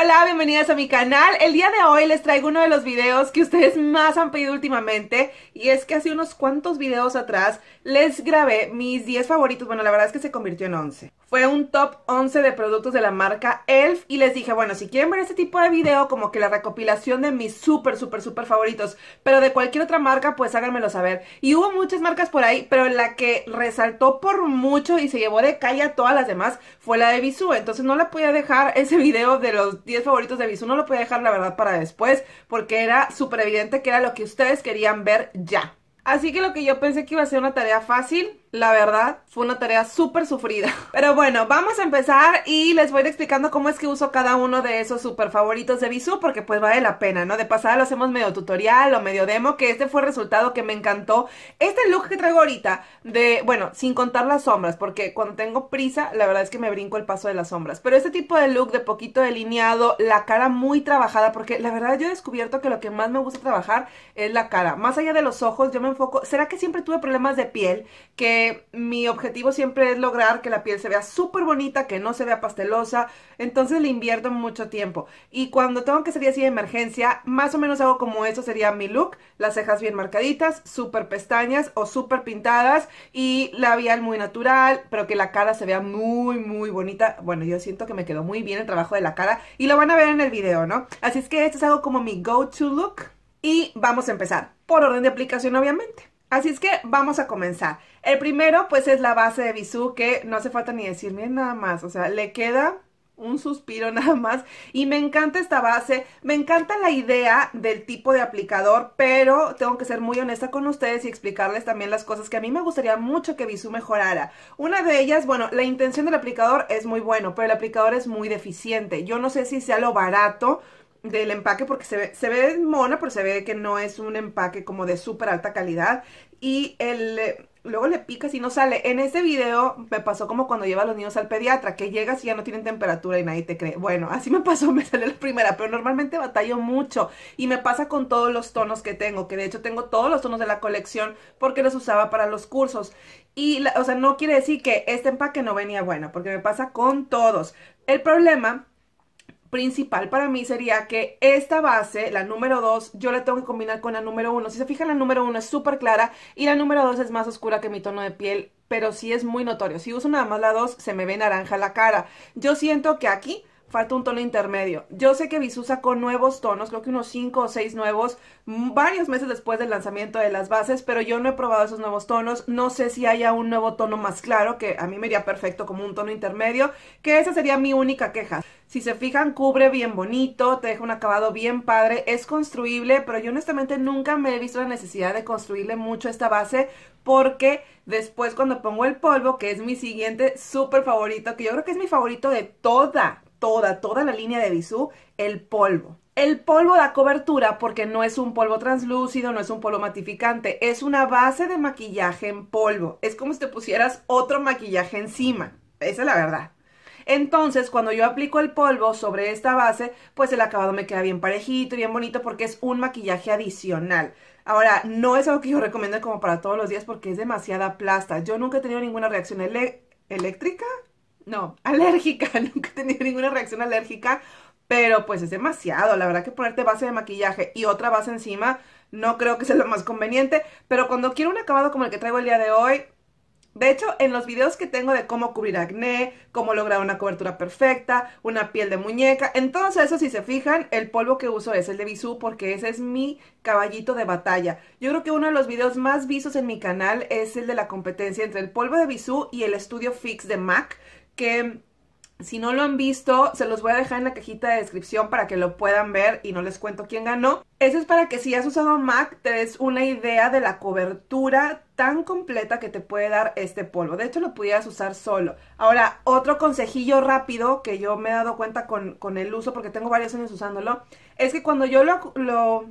Hola, bienvenidas a mi canal. El día de hoy les traigo uno de los videos que ustedes más han pedido últimamente y es que hace unos cuantos videos atrás les grabé mis 10 favoritos, bueno la verdad es que se convirtió en 11 fue un top 11 de productos de la marca ELF y les dije, bueno, si quieren ver este tipo de video, como que la recopilación de mis súper, súper, súper favoritos, pero de cualquier otra marca, pues háganmelo saber. Y hubo muchas marcas por ahí, pero la que resaltó por mucho y se llevó de calle a todas las demás fue la de Bisú. Entonces no la podía dejar, ese video de los 10 favoritos de Bisú, no lo podía dejar la verdad para después, porque era súper evidente que era lo que ustedes querían ver ya. Así que lo que yo pensé que iba a ser una tarea fácil, la verdad, fue una tarea súper sufrida. Pero bueno, vamos a empezar y les voy a ir explicando cómo es que uso cada uno de esos súper favoritos de Bisú, porque pues vale la pena, ¿no? De pasada lo hacemos medio tutorial o medio demo, que este fue el resultado que me encantó. Este look que traigo ahorita, de, bueno, sin contar las sombras, porque cuando tengo prisa, la verdad es que me brinco el paso de las sombras. Pero este tipo de look de poquito delineado, la cara muy trabajada, porque la verdad yo he descubierto que lo que más me gusta trabajar es la cara. Más allá de los ojos, yo me enfoco, ¿será que siempre tuve problemas de piel? Que mi objetivo siempre es lograr que la piel se vea súper bonita, que no se vea pastelosa, entonces le invierto mucho tiempo. Y cuando tengo que salir así de emergencia, más o menos hago como eso sería mi look, las cejas bien marcaditas, súper pestañas o súper pintadas y labial muy natural, pero que la cara se vea muy, muy bonita. Bueno, yo siento que me quedó muy bien el trabajo de la cara y lo van a ver en el video, ¿no? Así es que esto es algo como mi go-to look y vamos a empezar, por orden de aplicación obviamente. Así es que vamos a comenzar. El primero, pues, es la base de Bisú, que no hace falta ni decir, nada más, o sea, le queda un suspiro nada más. Y me encanta esta base, me encanta la idea del tipo de aplicador, pero tengo que ser muy honesta con ustedes y explicarles también las cosas que a mí me gustaría mucho que Visu mejorara. Una de ellas, bueno, la intención del aplicador es muy bueno, pero el aplicador es muy deficiente. Yo no sé si sea lo barato del empaque porque se ve, se ve mona, pero se ve que no es un empaque como de súper alta calidad. Y el, eh, luego le picas y no sale. En ese video me pasó como cuando lleva a los niños al pediatra, que llegas y ya no tienen temperatura y nadie te cree. Bueno, así me pasó, me sale la primera, pero normalmente batallo mucho y me pasa con todos los tonos que tengo, que de hecho tengo todos los tonos de la colección porque los usaba para los cursos. Y, o sea, no quiere decir que este empaque no venía bueno, porque me pasa con todos. El problema principal para mí sería que esta base, la número 2, yo la tengo que combinar con la número 1. Si se fijan, la número 1 es súper clara y la número 2 es más oscura que mi tono de piel, pero sí es muy notorio. Si uso nada más la 2, se me ve naranja la cara. Yo siento que aquí falta un tono intermedio. Yo sé que Bisu sacó nuevos tonos, creo que unos 5 o 6 nuevos, varios meses después del lanzamiento de las bases, pero yo no he probado esos nuevos tonos. No sé si haya un nuevo tono más claro, que a mí me iría perfecto como un tono intermedio, que esa sería mi única queja. Si se fijan, cubre bien bonito, te deja un acabado bien padre, es construible, pero yo honestamente nunca me he visto la necesidad de construirle mucho esta base porque después cuando pongo el polvo, que es mi siguiente súper favorito, que yo creo que es mi favorito de toda toda, toda la línea de Bisú, el polvo. El polvo da cobertura porque no es un polvo translúcido, no es un polvo matificante, es una base de maquillaje en polvo. Es como si te pusieras otro maquillaje encima. Esa es la verdad. Entonces, cuando yo aplico el polvo sobre esta base, pues el acabado me queda bien parejito, y bien bonito, porque es un maquillaje adicional. Ahora, no es algo que yo recomiendo como para todos los días porque es demasiada plasta. Yo nunca he tenido ninguna reacción eléctrica, no, alérgica, nunca he tenido ninguna reacción alérgica, pero pues es demasiado, la verdad que ponerte base de maquillaje y otra base encima no creo que sea lo más conveniente, pero cuando quiero un acabado como el que traigo el día de hoy, de hecho, en los videos que tengo de cómo cubrir acné, cómo lograr una cobertura perfecta, una piel de muñeca, en eso esos, si se fijan, el polvo que uso es el de Bisú porque ese es mi caballito de batalla. Yo creo que uno de los videos más visos en mi canal es el de la competencia entre el polvo de Bisú y el estudio Fix de MAC, que si no lo han visto, se los voy a dejar en la cajita de descripción para que lo puedan ver y no les cuento quién ganó. Eso es para que si has usado MAC te des una idea de la cobertura tan completa que te puede dar este polvo. De hecho, lo pudieras usar solo. Ahora, otro consejillo rápido que yo me he dado cuenta con, el uso, porque tengo varios años usándolo, es que cuando yo lo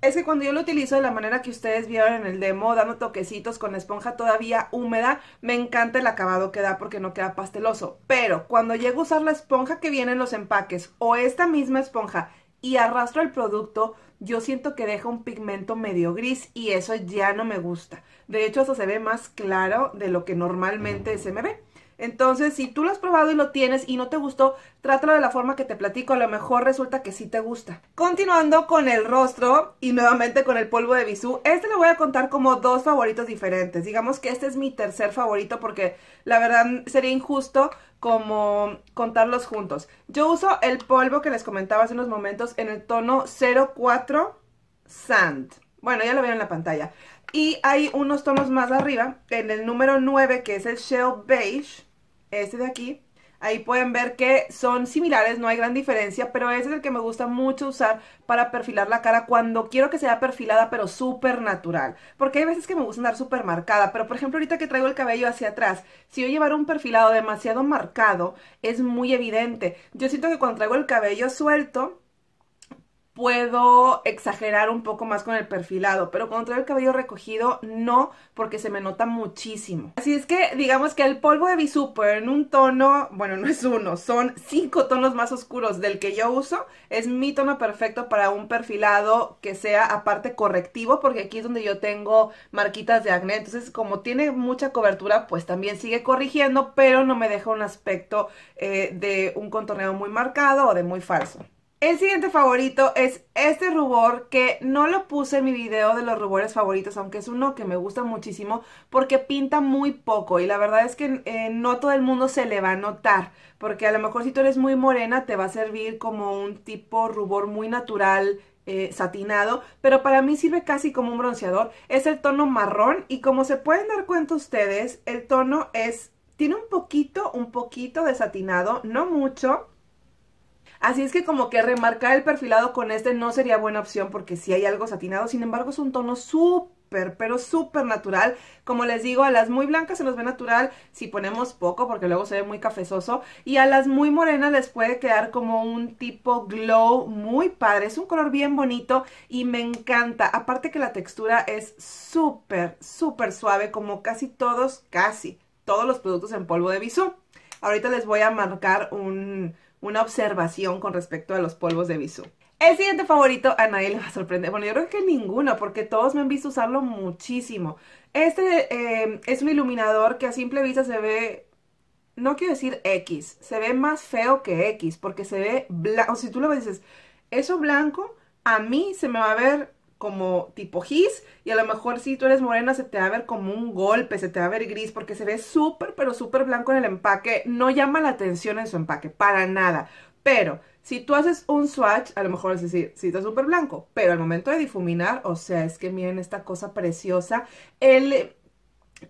es que cuando yo lo utilizo de la manera que ustedes vieron en el demo, dando toquecitos con esponja todavía húmeda, me encanta el acabado que da porque no queda pasteloso. Pero cuando llego a usar la esponja que viene en los empaques o esta misma esponja y arrastro el producto, yo siento que deja un pigmento medio gris y eso ya no me gusta. De hecho, eso se ve más claro de lo que normalmente se me ve. Entonces, si tú lo has probado y lo tienes y no te gustó, trátalo de la forma que te platico, a lo mejor resulta que sí te gusta. Continuando con el rostro y nuevamente con el polvo de bisú, este le voy a contar como dos favoritos diferentes. Digamos que este es mi tercer favorito porque la verdad sería injusto como contarlos juntos. Yo uso el polvo que les comentaba hace unos momentos en el tono 04 Sand. Bueno, ya lo vieron en la pantalla. Y hay unos tonos más arriba, en el número 9, que es el Shell Beige, este de aquí. Ahí pueden ver que son similares, no hay gran diferencia, pero ese es el que me gusta mucho usar para perfilar la cara cuando quiero que sea perfilada, pero súper natural. Porque hay veces que me gusta andar súper marcada, pero por ejemplo ahorita que traigo el cabello hacia atrás, si yo llevar un perfilado demasiado marcado, es muy evidente. Yo siento que cuando traigo el cabello suelto, puedo exagerar un poco más con el perfilado, pero cuando traigo el cabello recogido, no, porque se me nota muchísimo. Así es que digamos que el polvo de Bisúper en un tono, bueno, no es uno, son cinco tonos más oscuros del que yo uso, es mi tono perfecto para un perfilado que sea aparte correctivo, porque aquí es donde yo tengo marquitas de acné, entonces como tiene mucha cobertura, pues también sigue corrigiendo, pero no me deja un aspecto eh, de un contorneo muy marcado o de muy falso. El siguiente favorito es este rubor que no lo puse en mi video de los rubores favoritos, aunque es uno que me gusta muchísimo porque pinta muy poco y la verdad es que eh, no todo el mundo se le va a notar, porque a lo mejor si tú eres muy morena te va a servir como un tipo rubor muy natural, eh, satinado, pero para mí sirve casi como un bronceador. Es el tono marrón y como se pueden dar cuenta ustedes, el tono es... Tiene un poquito, un poquito de satinado, no mucho, Así es que como que remarcar el perfilado con este no sería buena opción porque si sí hay algo satinado, sin embargo es un tono súper, pero súper natural. Como les digo, a las muy blancas se nos ve natural si ponemos poco porque luego se ve muy cafezoso y a las muy morenas les puede quedar como un tipo glow muy padre. Es un color bien bonito y me encanta. Aparte que la textura es súper, súper suave como casi todos, casi todos los productos en polvo de bisú. Ahorita les voy a marcar un una observación con respecto a los polvos de bisú. El siguiente favorito a nadie le va a sorprender. Bueno, yo creo que ninguno, porque todos me han visto usarlo muchísimo. Este em, es un iluminador que a simple vista se ve, no quiero decir X, se ve más feo que X, porque se ve blanco. si tú lo ves dices, eso blanco a mí se me va a ver como tipo gis y a lo mejor si tú eres morena se te va a ver como un golpe, se te va a ver gris porque se ve súper pero súper blanco en el empaque, no llama la atención en su empaque, para nada. Pero si tú haces un swatch, a lo mejor es decir, si está súper blanco, pero al momento de difuminar, o sea, es que miren esta cosa preciosa, el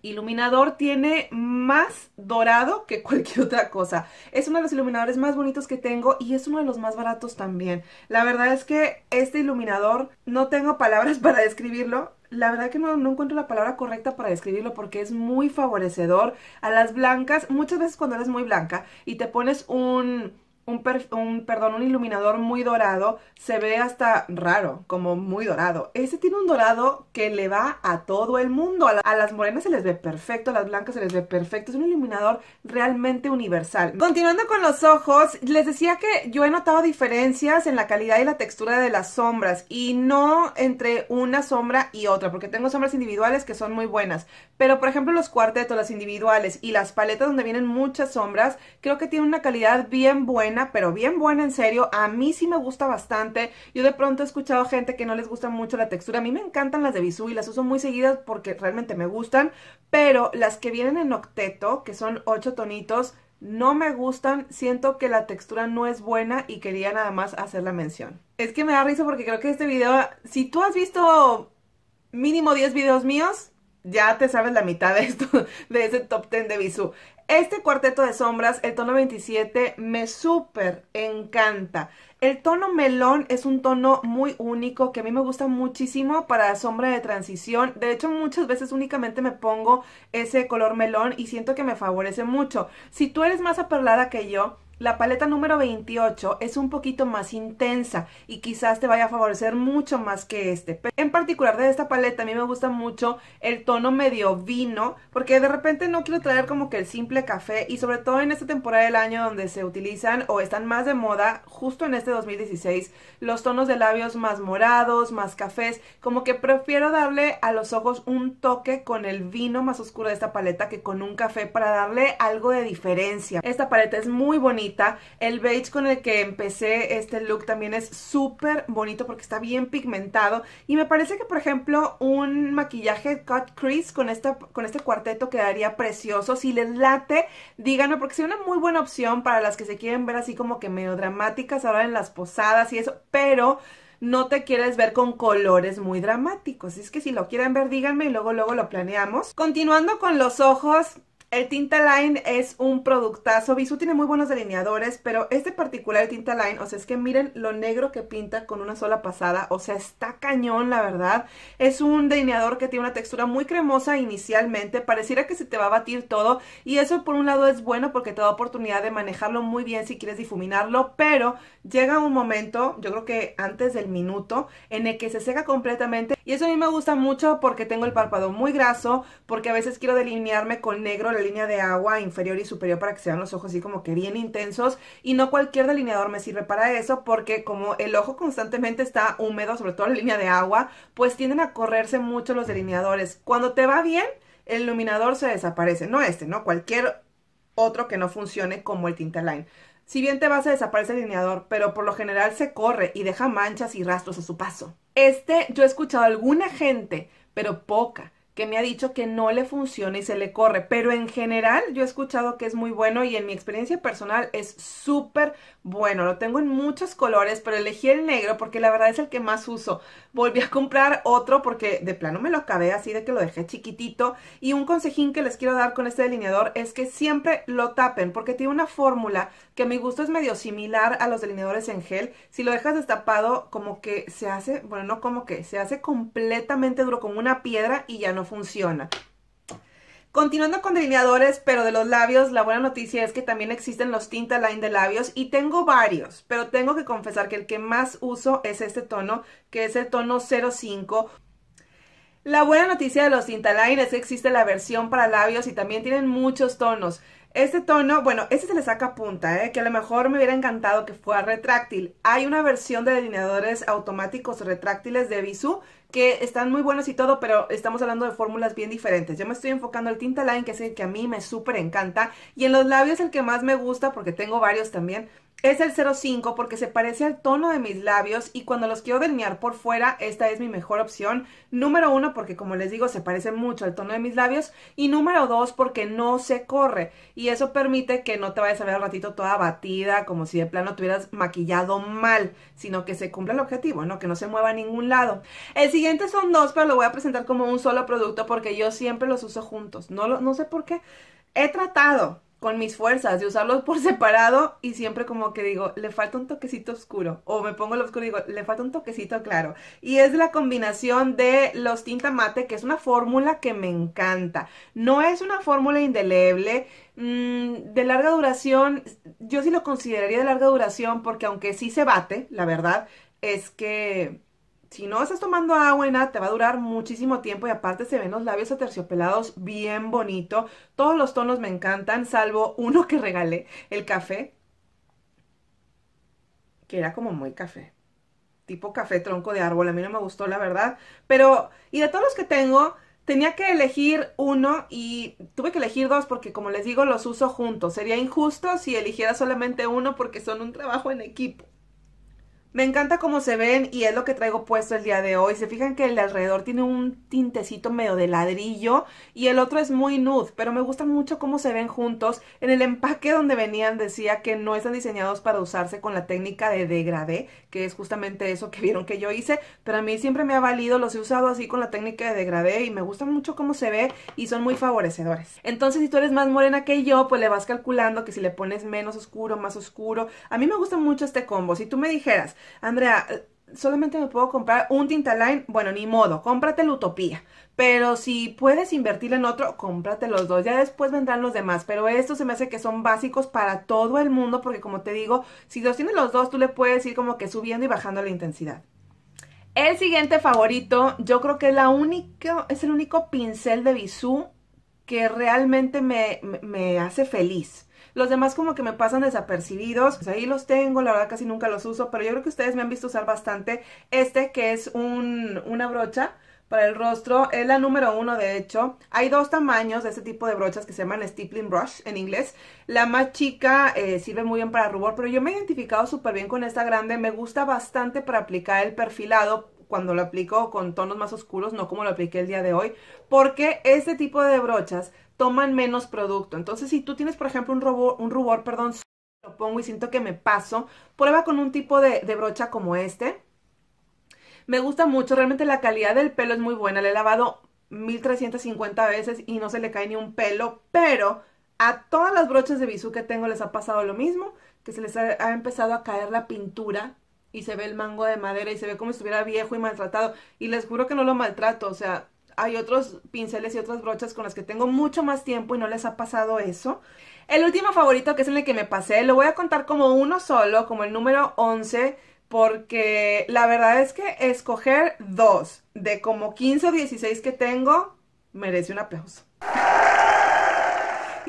iluminador tiene más dorado que cualquier otra cosa. Es uno de los iluminadores más bonitos que tengo y es uno de los más baratos también. La verdad es que este iluminador, no tengo palabras para describirlo, la verdad que no, no, encuentro la palabra correcta para describirlo porque es muy favorecedor a las blancas. Muchas veces cuando eres muy blanca y te pones un un, perdón, un iluminador muy dorado, se ve hasta raro, como muy dorado. ese tiene un dorado que le va a todo el mundo. A, las morenas se les ve perfecto, a las blancas se les ve perfecto. Es un iluminador realmente universal. Continuando con los ojos, les decía que yo he notado diferencias en la calidad y la textura de las sombras y no entre una sombra y otra, porque tengo sombras individuales que son muy buenas. Pero, por ejemplo, los cuartetos, las individuales y las paletas donde vienen muchas sombras, creo que tienen una calidad bien buena pero bien buena en serio. A mí sí me gusta bastante. Yo de pronto he escuchado gente que no les gusta mucho la textura. A mí me encantan las de Bisú y las uso muy seguidas porque realmente me gustan. Pero las que vienen en octeto, que son 8 tonitos, no me gustan, siento que la textura no es buena y quería nada más hacer la mención. Es que me da risa porque creo que este video, si tú has visto mínimo 10 videos míos, ya te sabes la mitad de esto, de ese top 10 de Bisú. Este cuarteto de sombras, el tono 27, me súper encanta. El tono melón es un tono muy único que a mí me gusta muchísimo para sombra de transición. De hecho, muchas veces únicamente me pongo ese color melón y siento que me favorece mucho. Si tú eres más aperlada que yo, la paleta número 28 es un poquito más intensa y quizás te vaya a favorecer mucho más que este. en particular de esta paleta a mí me gusta mucho el tono medio vino porque de repente no quiero traer como que el simple café y sobre todo en esta temporada del año donde se utilizan o están más de moda justo en este 2016 los tonos de labios más morados, más cafés, como que prefiero darle a los ojos un toque con el vino más oscuro de esta paleta que con un café para darle algo de diferencia. Esta paleta es muy bonita el beige con el que empecé este look también es súper bonito porque está bien pigmentado. Y me parece que, por ejemplo, un maquillaje cut crease con, con este cuarteto quedaría precioso. Si les late, díganme porque sería una muy buena opción para las que se quieren ver así como que medio dramáticas ahora en las posadas y eso. Pero no te quieres ver con colores muy dramáticos. Es que si lo quieren ver, díganme y luego, luego lo planeamos. Continuando con los ojos, el Tinta Line es un productazo. Bizú tiene muy buenos delineadores, pero este particular, Tinta Line, o sea, es que miren lo negro que pinta con una sola pasada. O sea, está cañón, la verdad. Es un delineador que tiene una textura muy cremosa inicialmente. Pareciera que se te va a batir todo. Y eso, por un lado, es bueno porque te da oportunidad de manejarlo muy bien si quieres difuminarlo. Pero llega un momento, yo creo que antes del minuto, en el que se seca completamente. Y eso a mí me gusta mucho porque tengo el párpado muy graso, porque a veces quiero delinearme con negro línea de agua inferior y superior para que se vean los ojos así como que bien intensos. Y no cualquier delineador me sirve para eso porque como el ojo constantemente está húmedo, sobre todo la línea de agua, pues tienden a correrse mucho los delineadores. Cuando te va bien, el iluminador se desaparece. No este, ¿no? Cualquier otro que no funcione como el tinta line. Si bien te vas a desaparecer el delineador, pero por lo general se corre y deja manchas y rastros a su paso. Este yo he escuchado a alguna gente, pero poca, que me ha dicho que no le funciona y se le corre, pero en general yo he escuchado que es muy bueno y en mi experiencia personal es súper bueno. Lo tengo en muchos colores, pero elegí el negro porque la verdad es el que más uso. Volví a comprar otro porque de plano me lo acabé así de que lo dejé chiquitito. Y un consejín que les quiero dar con este delineador es que siempre lo tapen porque tiene una fórmula que a mi gusto es medio similar a los delineadores en gel. Si lo dejas destapado como que se hace, bueno no como que, se hace completamente duro como una piedra y ya no funciona. Continuando con delineadores, pero de los labios, la buena noticia es que también existen los Tinta Line de labios y tengo varios, pero tengo que confesar que el que más uso es este tono, que es el tono 05. La buena noticia de los Intaline es que existe la versión para labios y también tienen muchos tonos. Este tono, bueno, este se le saca punta, ¿eh? que a lo mejor me hubiera encantado que fuera retráctil. Hay una versión de delineadores automáticos retráctiles de Visu que están muy buenos y todo, pero estamos hablando de fórmulas bien diferentes. Yo me estoy enfocando al Tintaline, que es el que a mí me súper encanta, y en los labios el que más me gusta, porque tengo varios también, es el 05 porque se parece al tono de mis labios y cuando los quiero delinear por fuera, esta es mi mejor opción. Número uno porque como les digo, se parece mucho al tono de mis labios. Y número dos porque no se corre y eso permite que no te vayas a ver al ratito toda batida, como si de plano tuvieras maquillado mal, sino que se cumpla el objetivo, ¿no? Que no se mueva a ningún lado. El siguiente son dos, pero lo voy a presentar como un solo producto porque yo siempre los uso juntos. No, no sé por qué. He tratado con mis fuerzas, de usarlos por separado y siempre como que digo, le falta un toquecito oscuro o me pongo el oscuro y digo, le falta un toquecito claro. Y es la combinación de los tinta mate, que es una fórmula que me encanta. No es una fórmula indeleble, mm, de larga duración, yo sí lo consideraría de larga duración porque aunque sí se bate, la verdad, es que si no estás tomando agua y nada, te va a durar muchísimo tiempo y aparte se ven los labios aterciopelados bien bonito. Todos los tonos me encantan, salvo uno que regalé, el café, que era como muy café, tipo café tronco de árbol. A mí no me gustó, la verdad. Pero, y de todos los que tengo, tenía que elegir uno y tuve que elegir dos porque, como les digo, los uso juntos. Sería injusto si eligiera solamente uno porque son un trabajo en equipo. Me encanta cómo se ven y es lo que traigo puesto el día de hoy. Se fijan que el alrededor tiene un tintecito medio de ladrillo y el otro es muy nude, pero me gusta mucho cómo se ven juntos. En el empaque donde venían decía que no están diseñados para usarse con la técnica de degradé, que es justamente eso que vieron que yo hice, pero a mí siempre me ha valido, los he usado así con la técnica de degradé y me gustan mucho cómo se ve y son muy favorecedores. Entonces si tú eres más morena que yo, pues le vas calculando que si le pones menos oscuro, más oscuro. A mí me gusta mucho este combo. Si tú me dijeras, Andrea, solamente me puedo comprar un Tintaline, bueno, ni modo, cómprate la Utopía. Pero si puedes invertir en otro, cómprate los dos. Ya después vendrán los demás. Pero estos se me hace que son básicos para todo el mundo. Porque como te digo, si los tienes los dos, tú le puedes ir como que subiendo y bajando la intensidad. El siguiente favorito, yo creo que es, la es el único pincel de Bisú que realmente me hace feliz los demás como que me pasan desapercibidos. Pues, ahí los tengo, la verdad casi nunca los uso, pero yo creo que ustedes me han visto usar bastante este que es una brocha para el rostro, es la número uno de hecho. Hay dos tamaños de este tipo de brochas que se llaman stippling brush en inglés. La más chica eh, sirve muy bien para rubor, pero yo me he identificado súper bien con esta grande. Me gusta bastante para aplicar el perfilado cuando lo aplico con tonos más oscuros, no como lo apliqué el día de hoy, porque este tipo de brochas toman menos producto. Entonces, si tú tienes, por ejemplo, un rubor, un rubor perdón, lo pongo y siento que me paso, prueba con un tipo de, brocha como este. Me gusta mucho, realmente la calidad del pelo es muy buena. Le he lavado 1350 veces y no se le cae ni un pelo, pero a todas las brochas de bisú que tengo les ha pasado lo mismo, que se les ha, ha, empezado a caer la pintura y se ve el mango de madera y se ve como si estuviera viejo y maltratado. Y les juro que no lo maltrato, o sea, hay otros pinceles y otras brochas con las que tengo mucho más tiempo y no les ha pasado eso. El último favorito, que es el que me pasé, lo voy a contar como uno solo, como el número 11, porque la verdad es que escoger dos de como 15 o 16 que tengo merece un aplauso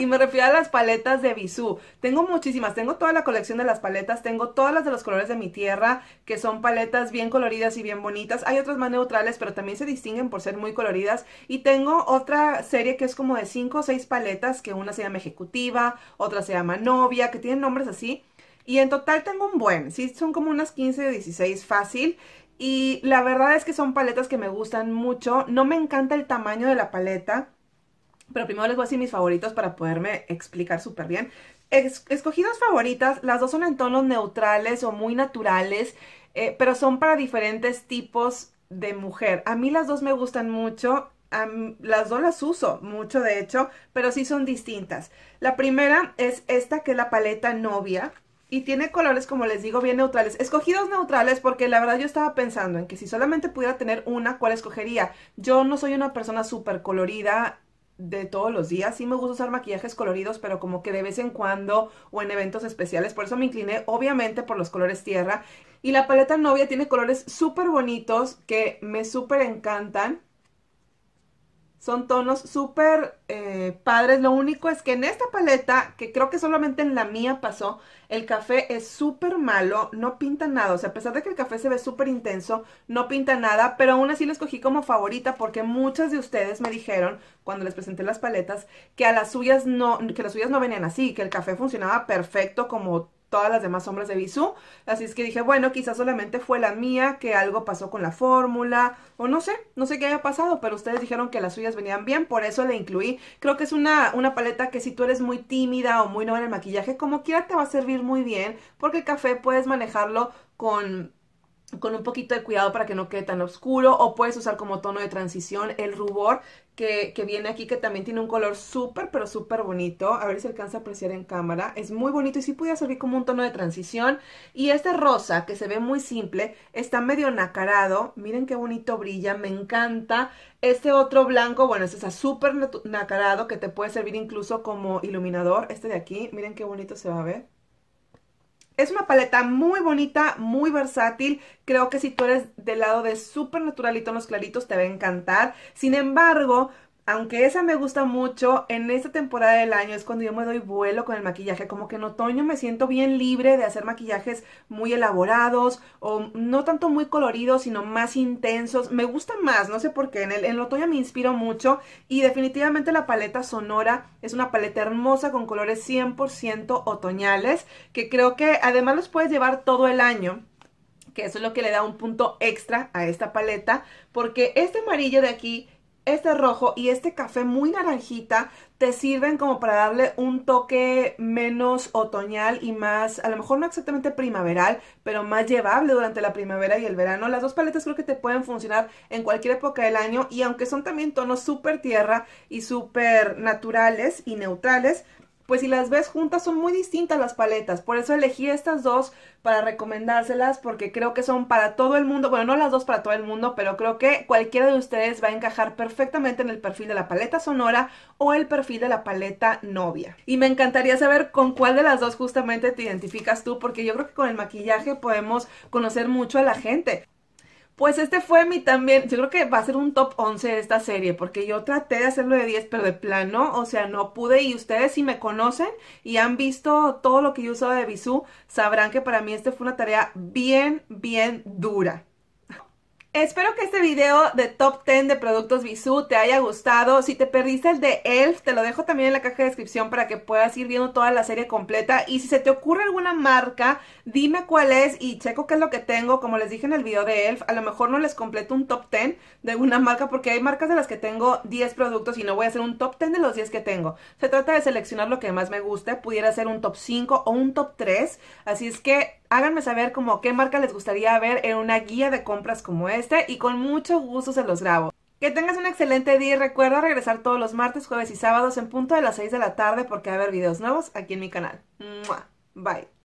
y me refiero a las paletas de Bisú. Tengo muchísimas, tengo toda la colección de las paletas, tengo todas las de los colores de mi tierra, que son paletas bien coloridas y bien bonitas. Hay otras más neutrales, pero también se distinguen por ser muy coloridas. Y tengo otra serie que es como de 5 o 6 paletas, que una se llama Ejecutiva, otra se llama Novia, que tienen nombres así. Y en total tengo un buen, sí, son como unas 15 o 16 fácil. Y la verdad es que son paletas que me gustan mucho. No me encanta el tamaño de la paleta pero primero les voy a decir mis favoritos para poderme explicar súper bien. Escogidos favoritas, las dos son en tonos neutrales o muy naturales, eh, pero son para diferentes tipos de mujer. A mí las dos me gustan mucho, las dos las uso mucho de hecho, pero sí son distintas. La primera es esta que es la paleta novia y tiene colores como les digo bien neutrales. Escogidos neutrales porque la verdad yo estaba pensando en que si solamente pudiera tener una, ¿cuál escogería? Yo no soy una persona súper colorida de todos los días. Sí me gusta usar maquillajes coloridos, pero como que de vez en cuando o en eventos especiales. Por eso me incliné obviamente por los colores tierra. Y la paleta novia tiene colores súper bonitos que me súper encantan. Son tonos súper eh, padres. Lo único es que en esta paleta, que creo que solamente en la mía pasó, el café es súper malo, no pinta nada. O sea, a pesar de que el café se ve súper intenso, no pinta nada. Pero aún así la escogí como favorita porque muchas de ustedes me dijeron, cuando les presenté las paletas, que a las suyas no, que las suyas no venían así, que el café funcionaba perfecto como todas las demás sombras de Bisú. Así es que dije, bueno, quizás solamente fue la mía, que algo pasó con la fórmula, o no sé, no sé qué haya pasado, pero ustedes dijeron que las suyas venían bien, por eso le incluí. Creo que es una, una paleta que si tú eres muy tímida o muy nueva en el maquillaje, como quiera te va a servir muy bien, porque el café puedes manejarlo con con un poquito de cuidado para que no quede tan oscuro o puedes usar como tono de transición el rubor que, viene aquí, que también tiene un color súper, pero súper bonito. A ver si alcanza a apreciar en cámara. Es muy bonito y sí puede servir como un tono de transición. Y este rosa, que se ve muy simple, está medio nacarado. Miren qué bonito brilla, me encanta. Este otro blanco, bueno, este está súper nacarado, que te puede servir incluso como iluminador. Este de aquí, miren qué bonito se va a ver. Es una paleta muy bonita, muy versátil. Creo que si tú eres del lado de súper naturalito los claritos, te va a encantar. Sin embargo, aunque esa me gusta mucho, en esta temporada del año es cuando yo me doy vuelo con el maquillaje, como que en otoño me siento bien libre de hacer maquillajes muy elaborados o no tanto muy coloridos, sino más intensos. Me gusta más, no sé por qué, en el, otoño me inspiro mucho y definitivamente la paleta Sonora es una paleta hermosa con colores 100% otoñales, que creo que además los puedes llevar todo el año que eso es lo que le da un punto extra a esta paleta, porque este amarillo de aquí este rojo y este café muy naranjita te sirven como para darle un toque menos otoñal y más, a lo mejor no exactamente primaveral, pero más llevable durante la primavera y el verano. Las dos paletas creo que te pueden funcionar en cualquier época del año y aunque son también tonos súper tierra y súper naturales y neutrales, pues si las ves juntas son muy distintas las paletas. Por eso elegí estas dos para recomendárselas porque creo que son para todo el mundo. Bueno, no las dos para todo el mundo, pero creo que cualquiera de ustedes va a encajar perfectamente en el perfil de la paleta sonora o el perfil de la paleta novia. Y me encantaría saber con cuál de las dos justamente te identificas tú porque yo creo que con el maquillaje podemos conocer mucho a la gente. Pues este fue mi también, yo creo que va a ser un top 11 de esta serie, porque yo traté de hacerlo de 10, pero de plano, o sea, no pude. Y ustedes si me conocen y han visto todo lo que yo usaba de Bisú, sabrán que para mí este fue una tarea bien, bien dura. Espero que este video de top 10 de productos Bisú te haya gustado. Si te perdiste el de Elf, te lo dejo también en la caja de descripción para que puedas ir viendo toda la serie completa. Y si se te ocurre alguna marca, dime cuál es y checo qué es lo que tengo. Como les dije en el video de Elf, a lo mejor no les completo un top 10 de una marca porque hay marcas de las que tengo 10 productos y no voy a hacer un top 10 de los 10 que tengo. Se trata de seleccionar lo que más me guste. Pudiera ser un top 5 o un top 3. Así es que háganme saber como qué marca les gustaría ver en una guía de compras como este y con mucho gusto se los grabo. Que tengas un excelente día y recuerda regresar todos los martes, jueves y sábados en punto de las 6 de la tarde porque va a haber videos nuevos aquí en mi canal. Bye.